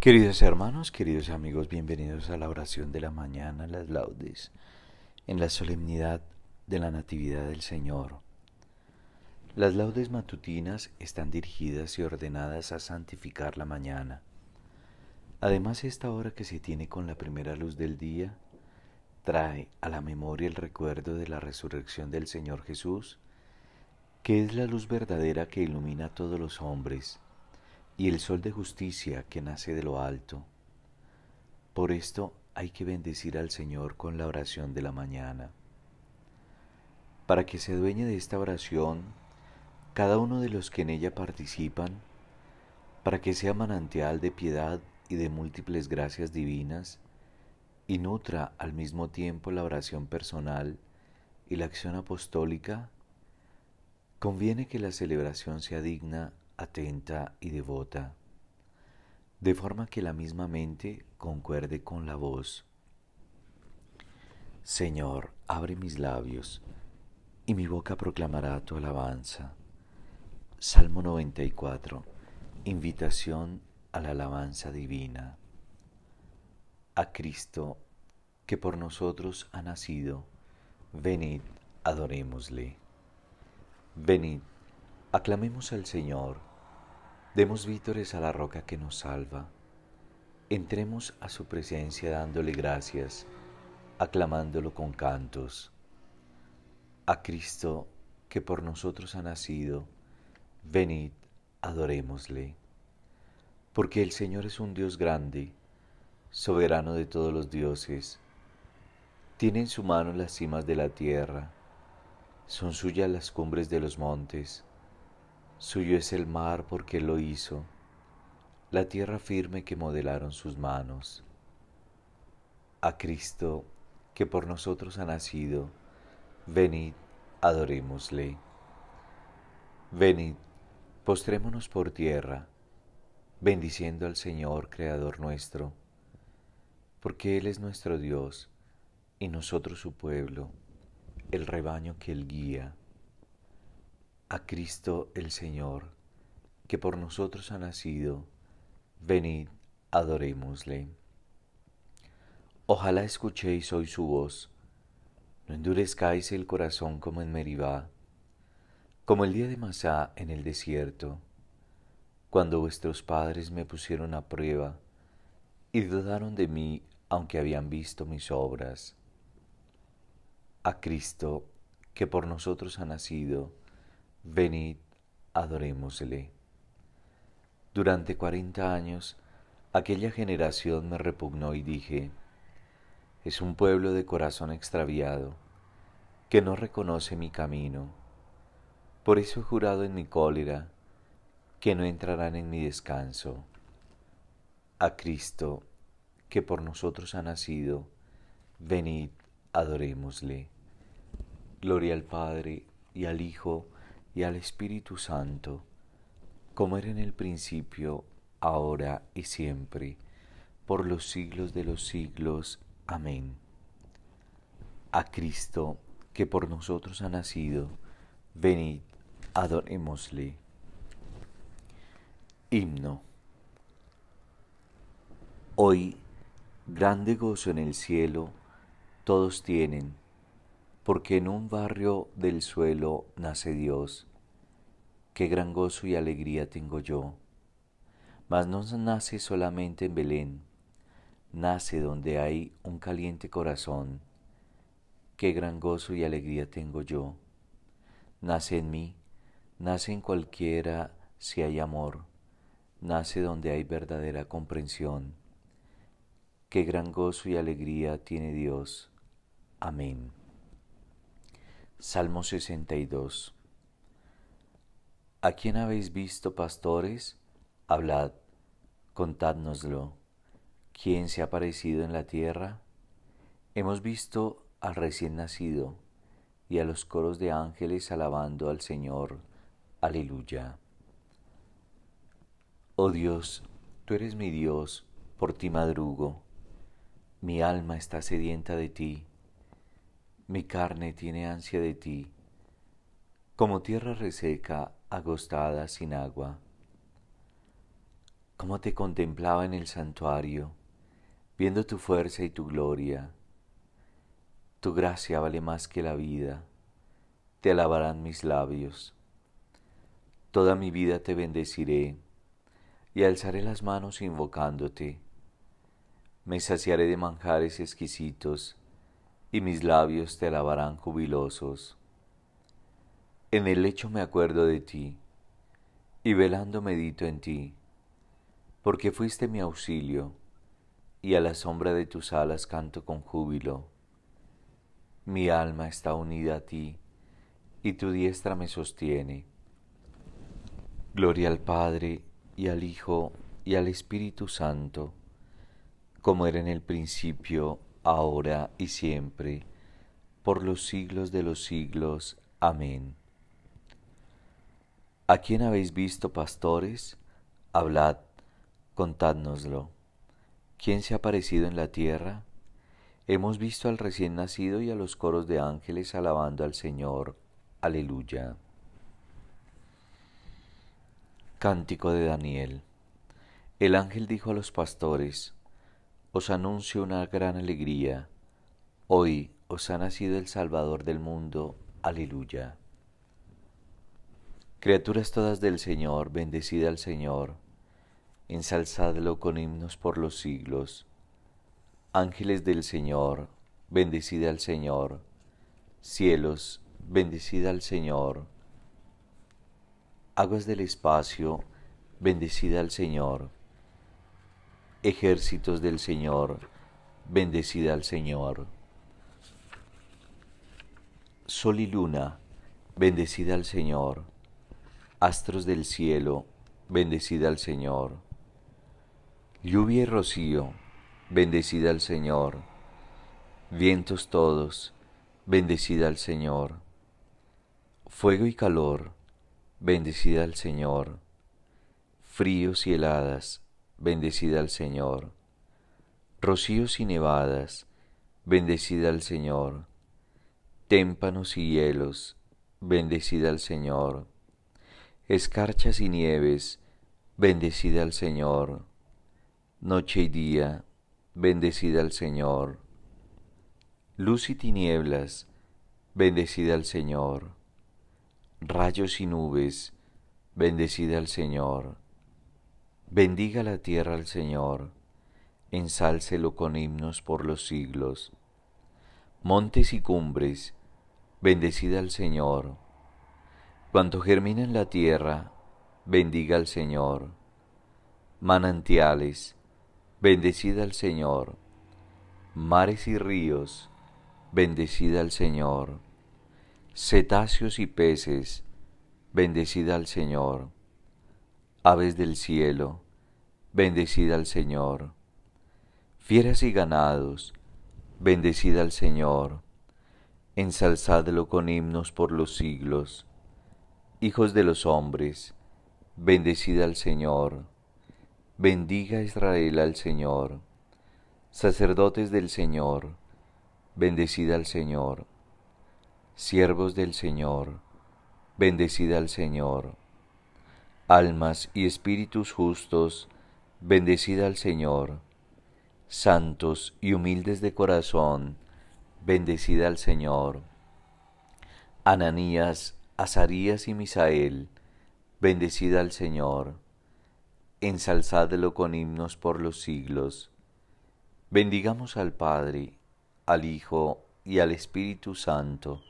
Queridos hermanos, queridos amigos, bienvenidos a la oración de la mañana, las laudes, en la solemnidad de la Natividad del Señor. Las laudes matutinas están dirigidas y ordenadas a santificar la mañana. Además, esta hora que se tiene con la primera luz del día trae a la memoria el recuerdo de la resurrección del Señor Jesús, que es la luz verdadera que ilumina a todos los hombres y el sol de justicia que nace de lo alto. Por esto hay que bendecir al Señor con la oración de la mañana. Para que se dueñe de esta oración, cada uno de los que en ella participan, para que sea manantial de piedad y de múltiples gracias divinas, y nutra al mismo tiempo la oración personal y la acción apostólica, conviene que la celebración sea digna atenta y devota, de forma que la misma mente concuerde con la voz. Señor, abre mis labios, y mi boca proclamará tu alabanza. Salmo 94. Invitación a la alabanza divina. A Cristo, que por nosotros ha nacido, venid, adorémosle. Venid, aclamemos al Señor Demos vítores a la roca que nos salva. Entremos a su presencia dándole gracias, aclamándolo con cantos. A Cristo que por nosotros ha nacido, venid, adorémosle. Porque el Señor es un Dios grande, soberano de todos los dioses. Tiene en su mano las cimas de la tierra, son suyas las cumbres de los montes Suyo es el mar porque lo hizo, la tierra firme que modelaron sus manos. A Cristo, que por nosotros ha nacido, venid, adorémosle. Venid, postrémonos por tierra, bendiciendo al Señor, Creador nuestro, porque Él es nuestro Dios y nosotros su pueblo, el rebaño que Él guía a Cristo el Señor, que por nosotros ha nacido, venid, adorémosle. Ojalá escuchéis hoy su voz, no endurezcáis el corazón como en Meribá, como el día de Masá en el desierto, cuando vuestros padres me pusieron a prueba y dudaron de mí aunque habían visto mis obras. A Cristo, que por nosotros ha nacido, Venid, adorémosle. Durante cuarenta años, aquella generación me repugnó y dije, es un pueblo de corazón extraviado, que no reconoce mi camino. Por eso he jurado en mi cólera, que no entrarán en mi descanso. A Cristo, que por nosotros ha nacido, venid, adorémosle. Gloria al Padre y al Hijo, y al Espíritu Santo, como era en el principio, ahora y siempre, por los siglos de los siglos. Amén. A Cristo, que por nosotros ha nacido, venid, adorémosle. Himno. Hoy, grande gozo en el cielo, todos tienen, porque en un barrio del suelo nace Dios qué gran gozo y alegría tengo yo. Mas no nace solamente en Belén, nace donde hay un caliente corazón. Qué gran gozo y alegría tengo yo. Nace en mí, nace en cualquiera si hay amor, nace donde hay verdadera comprensión. Qué gran gozo y alegría tiene Dios. Amén. Salmo 62. ¿A quién habéis visto, pastores? Hablad, contádnoslo. ¿Quién se ha parecido en la tierra? Hemos visto al recién nacido y a los coros de ángeles alabando al Señor. Aleluya. Oh Dios, tú eres mi Dios, por ti madrugo. Mi alma está sedienta de ti, mi carne tiene ansia de ti. Como tierra reseca agostada sin agua. Cómo te contemplaba en el santuario, viendo tu fuerza y tu gloria. Tu gracia vale más que la vida, te alabarán mis labios. Toda mi vida te bendeciré y alzaré las manos invocándote. Me saciaré de manjares exquisitos y mis labios te alabarán jubilosos. En el lecho me acuerdo de ti, y velando medito en ti, porque fuiste mi auxilio, y a la sombra de tus alas canto con júbilo. Mi alma está unida a ti, y tu diestra me sostiene. Gloria al Padre, y al Hijo, y al Espíritu Santo, como era en el principio, ahora y siempre, por los siglos de los siglos. Amén. ¿A quién habéis visto, pastores? Hablad, contádnoslo. ¿Quién se ha aparecido en la tierra? Hemos visto al recién nacido y a los coros de ángeles alabando al Señor. Aleluya. Cántico de Daniel. El ángel dijo a los pastores, Os anuncio una gran alegría. Hoy os ha nacido el Salvador del mundo. Aleluya. Criaturas todas del Señor, bendecida al Señor, ensalzadlo con himnos por los siglos. Ángeles del Señor, bendecida al Señor. Cielos, bendecida al Señor. Aguas del espacio, bendecida al Señor. Ejércitos del Señor, bendecida al Señor. Sol y luna, bendecida al Señor astros del cielo, bendecida al Señor. Lluvia y rocío, bendecida al Señor. Vientos todos, bendecida al Señor. Fuego y calor, bendecida al Señor. Fríos y heladas, bendecida al Señor. Rocíos y nevadas, bendecida al Señor. Témpanos y hielos, bendecida al Señor escarchas y nieves, bendecida al Señor. Noche y día, bendecida al Señor. Luz y tinieblas, bendecida al Señor. Rayos y nubes, bendecida al Señor. Bendiga la tierra al Señor, ensálcelo con himnos por los siglos. Montes y cumbres, bendecida al Señor Cuanto germina en la tierra, bendiga al Señor. Manantiales, bendecida al Señor. Mares y ríos, bendecida al Señor. Cetáceos y peces, bendecida al Señor. Aves del cielo, bendecida al Señor. Fieras y ganados, bendecida al Señor. Ensalzadlo con himnos por los siglos hijos de los hombres, bendecida al Señor, bendiga Israel al Señor, sacerdotes del Señor, bendecida al Señor, siervos del Señor, bendecida al Señor, almas y espíritus justos, bendecida al Señor, santos y humildes de corazón, bendecida al Señor. Ananías, Azarías y Misael, bendecida al Señor, ensalzadlo con himnos por los siglos. Bendigamos al Padre, al Hijo y al Espíritu Santo,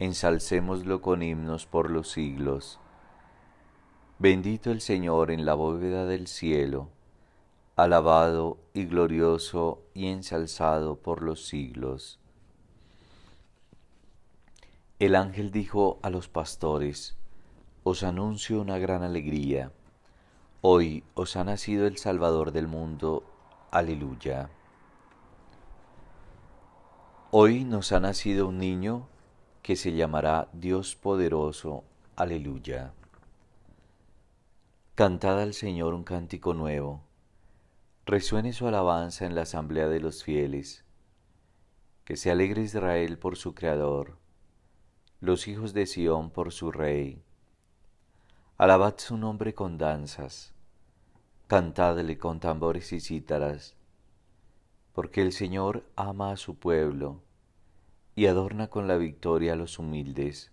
ensalcémoslo con himnos por los siglos. Bendito el Señor en la bóveda del cielo, alabado y glorioso y ensalzado por los siglos. El ángel dijo a los pastores, Os anuncio una gran alegría. Hoy os ha nacido el Salvador del mundo. Aleluya. Hoy nos ha nacido un niño que se llamará Dios poderoso. Aleluya. Cantad al Señor un cántico nuevo. Resuene su alabanza en la asamblea de los fieles. Que se alegre Israel por su Creador los hijos de Sión por su rey. Alabad su nombre con danzas, cantadle con tambores y cítaras, porque el Señor ama a su pueblo y adorna con la victoria a los humildes.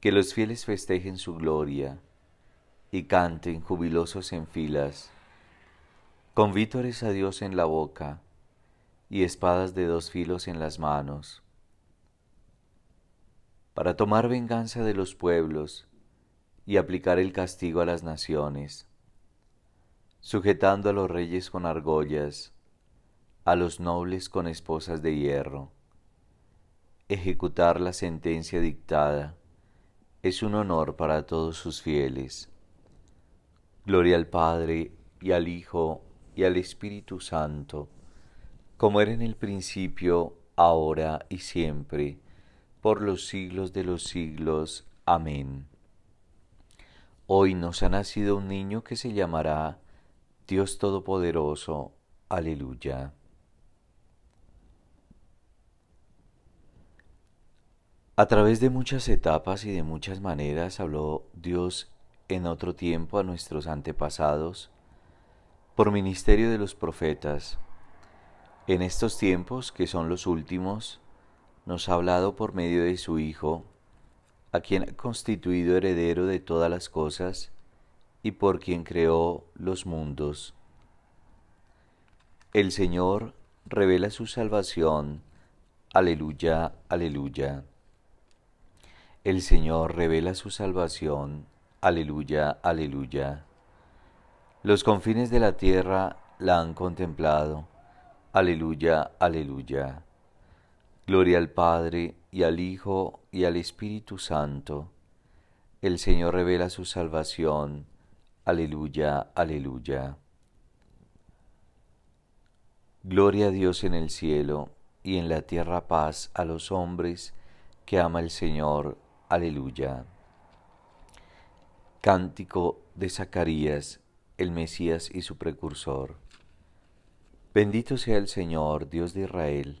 Que los fieles festejen su gloria y canten jubilosos en filas, con vítores a Dios en la boca y espadas de dos filos en las manos para tomar venganza de los pueblos y aplicar el castigo a las naciones, sujetando a los reyes con argollas, a los nobles con esposas de hierro. Ejecutar la sentencia dictada es un honor para todos sus fieles. Gloria al Padre y al Hijo y al Espíritu Santo, como era en el principio, ahora y siempre por los siglos de los siglos. Amén. Hoy nos ha nacido un niño que se llamará Dios Todopoderoso. Aleluya. A través de muchas etapas y de muchas maneras habló Dios en otro tiempo a nuestros antepasados por ministerio de los profetas. En estos tiempos, que son los últimos, nos ha hablado por medio de su Hijo, a quien ha constituido heredero de todas las cosas y por quien creó los mundos. El Señor revela su salvación. Aleluya, aleluya. El Señor revela su salvación. Aleluya, aleluya. Los confines de la tierra la han contemplado. Aleluya, aleluya. Gloria al Padre y al Hijo y al Espíritu Santo. El Señor revela su salvación. Aleluya, aleluya. Gloria a Dios en el cielo y en la tierra paz a los hombres que ama el Señor. Aleluya. Cántico de Zacarías, el Mesías y su precursor. Bendito sea el Señor, Dios de Israel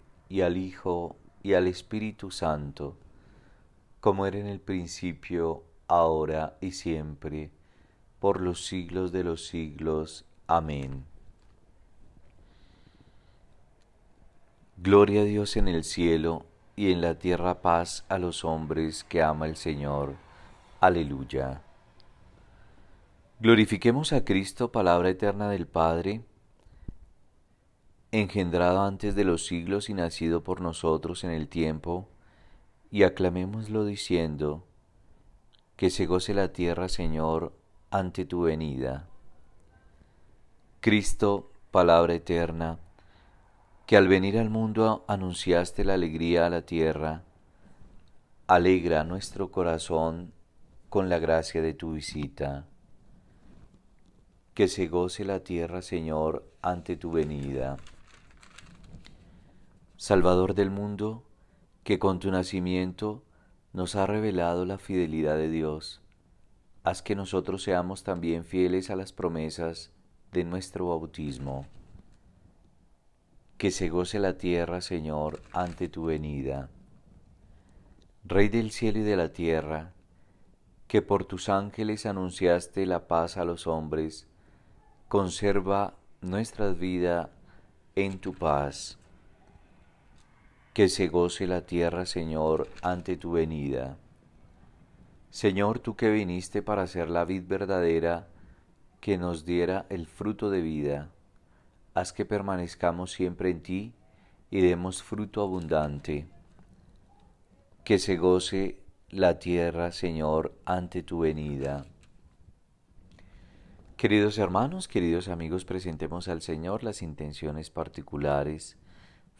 y al Hijo y al Espíritu Santo, como era en el principio, ahora y siempre, por los siglos de los siglos. Amén. Gloria a Dios en el cielo y en la tierra paz a los hombres que ama el Señor. Aleluya. Glorifiquemos a Cristo, palabra eterna del Padre engendrado antes de los siglos y nacido por nosotros en el tiempo, y aclamémoslo diciendo, que se goce la tierra, Señor, ante tu venida. Cristo, palabra eterna, que al venir al mundo anunciaste la alegría a la tierra, alegra nuestro corazón con la gracia de tu visita. Que se goce la tierra, Señor, ante tu venida. Salvador del mundo, que con tu nacimiento nos ha revelado la fidelidad de Dios, haz que nosotros seamos también fieles a las promesas de nuestro bautismo. Que se goce la tierra, Señor, ante tu venida. Rey del cielo y de la tierra, que por tus ángeles anunciaste la paz a los hombres, conserva nuestra vida en tu paz que se goce la tierra, Señor, ante tu venida. Señor, tú que viniste para hacer la vid verdadera, que nos diera el fruto de vida, haz que permanezcamos siempre en ti y demos fruto abundante. Que se goce la tierra, Señor, ante tu venida. Queridos hermanos, queridos amigos, presentemos al Señor las intenciones particulares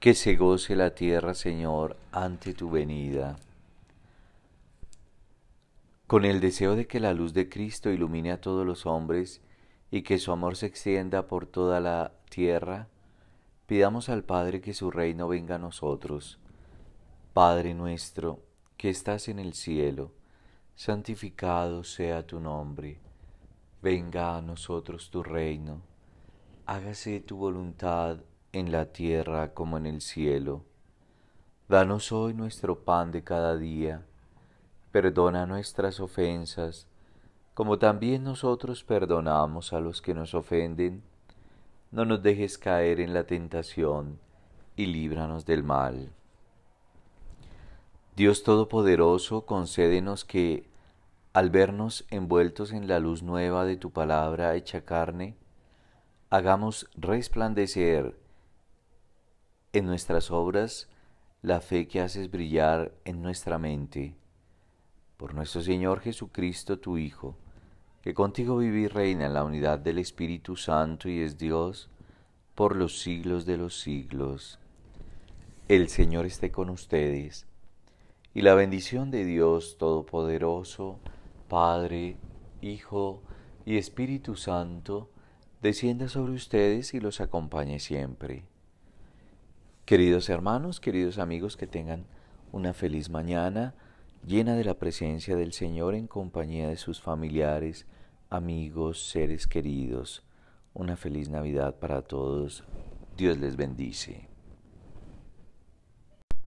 Que se goce la tierra, Señor, ante tu venida. Con el deseo de que la luz de Cristo ilumine a todos los hombres y que su amor se extienda por toda la tierra, pidamos al Padre que su reino venga a nosotros. Padre nuestro, que estás en el cielo, santificado sea tu nombre. Venga a nosotros tu reino. Hágase tu voluntad en la tierra como en el cielo. Danos hoy nuestro pan de cada día. Perdona nuestras ofensas, como también nosotros perdonamos a los que nos ofenden. No nos dejes caer en la tentación, y líbranos del mal. Dios Todopoderoso, concédenos que, al vernos envueltos en la luz nueva de tu palabra hecha carne, hagamos resplandecer en nuestras obras la fe que haces brillar en nuestra mente. Por nuestro Señor Jesucristo, tu Hijo, que contigo vive y reina en la unidad del Espíritu Santo y es Dios por los siglos de los siglos. El Señor esté con ustedes y la bendición de Dios Todopoderoso, Padre, Hijo y Espíritu Santo, descienda sobre ustedes y los acompañe siempre Queridos hermanos, queridos amigos, que tengan una feliz mañana llena de la presencia del Señor en compañía de sus familiares, amigos, seres queridos. Una feliz Navidad para todos. Dios les bendice.